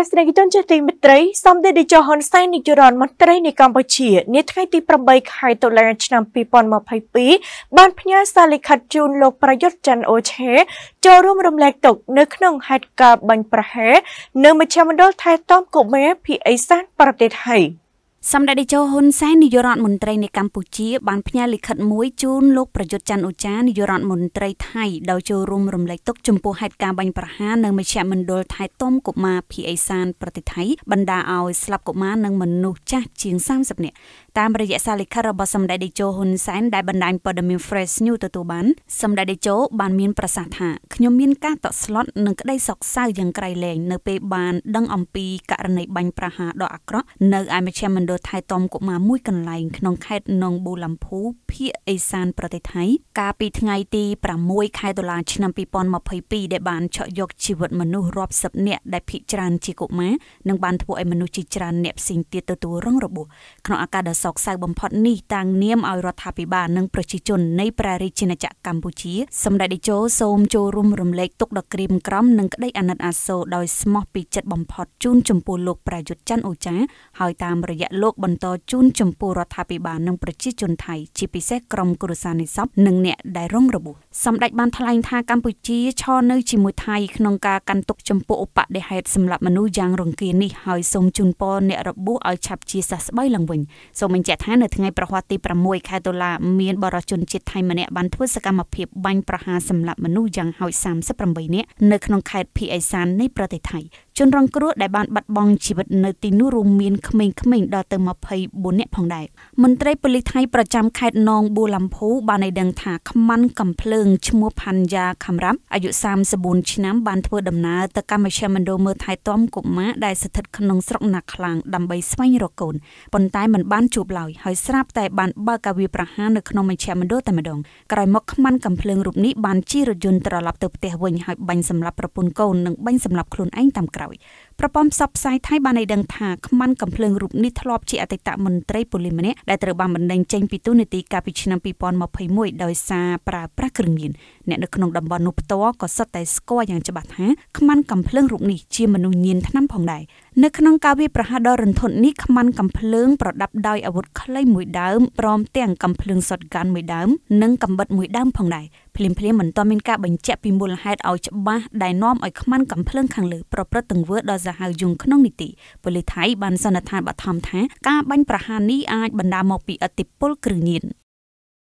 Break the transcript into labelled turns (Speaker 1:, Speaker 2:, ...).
Speaker 1: ទស្សនិកជនជាទីមេត្រីសម្តេចតេជោហ៊ុនសែននាយករដ្ឋមន្ត្រីនៃកម្ពុជានាថ្ងៃទី8ខែតុលាឆ្នាំ2022បានផ្ញើសារលិខិតជូនលោកប្រយុទ្ធច័ន្ទអូឆេចូលរួមរំលែកទុក្ខនៅក្នុងហេតុការណ៍បាញ់ប្រហារនៅមជ្ឈមណ្ឌលថែទាំកុមារភូមិអេសានប្រទេសថៃ។សម្ដេចតេជោហ៊ុនសែននាយករដ្ឋមន្ត្រីនៃកម្ពុជាបានផ្ញើលិខិតមួយជូនលោកប្រយុទ្ធច័ន្ទអូចានាយករដ្ឋមន្ត្រីថៃ ដោយចូលរួមរំលែកទុក្ខចំពោះហេតុការណ៍បាញ់ប្រហារនៅមជ្ឈមណ្ឌលថែទាំកុមារភីអេសានប្រទេសថៃបណ្ដាឲ្យស្លាប់កុមារនិងមនុស្សចាស់ជាង30នាក់តាមរយៈសារលិខិតរបស់សម្ដេចតេជោហ៊ុនសែនដែលបណ្ដាញព័ត៌មាន Fresh News ទទួលបាន សម្ដេចតេជោបានមានប្រសាសន៍ថាខ្ញុំមានការតក់ស្លុតនិងក្តីសោកសៅយ៉ាងក្រៃលែងនៅពេលបានដឹងអំពីករណីបាញ់ប្រហារដ៏អាក្រក់នៅឯមជ្ឈមណ្ឌលថែទាំកុមារមួយកន្លែងក្នុង ខេត្តនងបូឡាំភូភាគឦសានប្រទេសថៃ កាលពីថ្ងៃទី6ខែតុលាឆ្នាំ2022ដែលបានឆក់យកជីវិតមនុស្សរាប់សិបនាក់ដែលភ ieck ច្រើនជាកុមារនិងបានធ្វើឲ្យមនុស្សជាច្រើនអ្នកផ្សេងទៀតទទួលរងរបួសក្នុងឱកាសដ៏សោកសៅបំផុតនេះតាំងនាមឲ្យរដ្ឋាភិបាលនិងប្រជាជននៃព្រះរាជាណាចក្រកម្ពុជាសម្ដេចតេជោសូមចូលរួមរំលែកទុក្ខដ៏ក្រៀមក្រំនិងក្តីអាណិតអាសូរដោយស្មោះពីចិត្តបំផុតជូនចំពោះលោកប្រយុទ្ធច័ន្ទអូចាហើយតាមរយៈលោកលោកបន្ត ជូន ចំពោះរដ្ឋាភិបាលនិងប្រជាជនថៃជាពិសេសក្រុមគ្រួសារនិស្សិតនិងអ្នកដែលរងរបួសសម្ដេចបានថ្លែងថាកម្ពុជាឈរនៅជាមួយថៃក្នុងការកាន់ទុកចំពោះឧបដិហេតុសម្រាប់មនុស្សយ៉ាងរង្គាលនេះហើយសូមជូនពរអ្នករបួសឲ្យឆាប់ជាសះស្បើយឡើងវិញសូមបញ្ជាក់ថានៅថ្ងៃប្រហ័សទី6ខែតុលាមានបរិជនជាតិថៃម្នាក់បានធ្វើសកម្មភាពបាញ់ប្រហារសម្រាប់មនុស្សយ៉ាងហោច38នាក់នៅក្នុងខេត្តភីអេសាននៃប្រទេសថៃជនរងគ្រោះដែលបានបាត់បង់ជីវិតនៅទីនោះរួមមានក្មេងៗដល់ទៅ24នាក់ផងដែរមន្ត្រីប៉ូលីសថៃប្រចាំខេត្តនងបួលំភូបានឲ្យដឹងថាខ្មាន់កំភ្លើងងឈ្មោះផាន់យ៉ាខំរ៉ាប់អាយុ34ឆ្នាំបានធ្វើដំណើរទៅកម្មវិជ្ជាមណ្ឌលមើលថែទាំកុមារដែលស្ថិតក្នុងស្រុកណាក់ខ្លាំងដើម្បីស្វែងរកកូនប៉ុន្តែមិនបានជួបឡើយហើយស្រាប់តែបានបើកកាវាប្រហារនៅក្នុងមជ្ឈមណ្ឌលតែម្ដងក្រោយមកខ្មាន់កំភ្លើងរូបនេះបានជិះរថយន្តត្រឡប់ទៅផ្ទះវិញហើយបាញ់សម្លាប់ប្រពន្ធកូននិងបាញ់សម្លាប់ខ្លួនឯងតាមក្រោយប្រព័ន្ធផ្សព្វផ្សាយថៃបានឲ្យដឹងថាខ្មាន់កំភ្លើងរូបនេះធ្លាប់ជាអតីតមន្ត្រីប៉ូលីសម្នាក់ដែលត្រូវបានបណ្តេញចេញពីទូនាទីកាលពីឆ្នាំ2021ដោយសារប្រើប្រាស់គ្រឿងញៀនអ្នកនៅក្នុងតំបន់នោះផ្ទាល់ក៏សុទ្ធតែស្គាល់យ៉ាងច្បាស់ថាខ្មាន់កំភ្លើងរូបនេះជាមនុស្សញៀនថ្នាំផងដែរនៅក្នុងការវាយប្រហារដ៏រន្ធត់នេះខ្មាន់កំភ្លើងប្រដាប់ដោយអាវុធខ្លីមួយដើមព្រមទាំងកំភ្លើង shotgun មួយដើម និងកាំបិតមួយដើមផងដែរភ្លាមភ្លាមមិនទាន់មានការបញ្ជាក់ពីមូលហេតុឲ្យច្បាស់ដែលនាំឲ្យខ្មាន់កំភ្លើងខាងលើប្រព្រឹត្តទង្វើដ៏សាហាវយង់ក្នុងនីតិប៉ូលីសថៃបានសន្និដ្ឋានបឋមថា ការបាញ់ប្រហារនេះអាចបណ្ដាលមកពីអតិពលគ្រឿងញៀន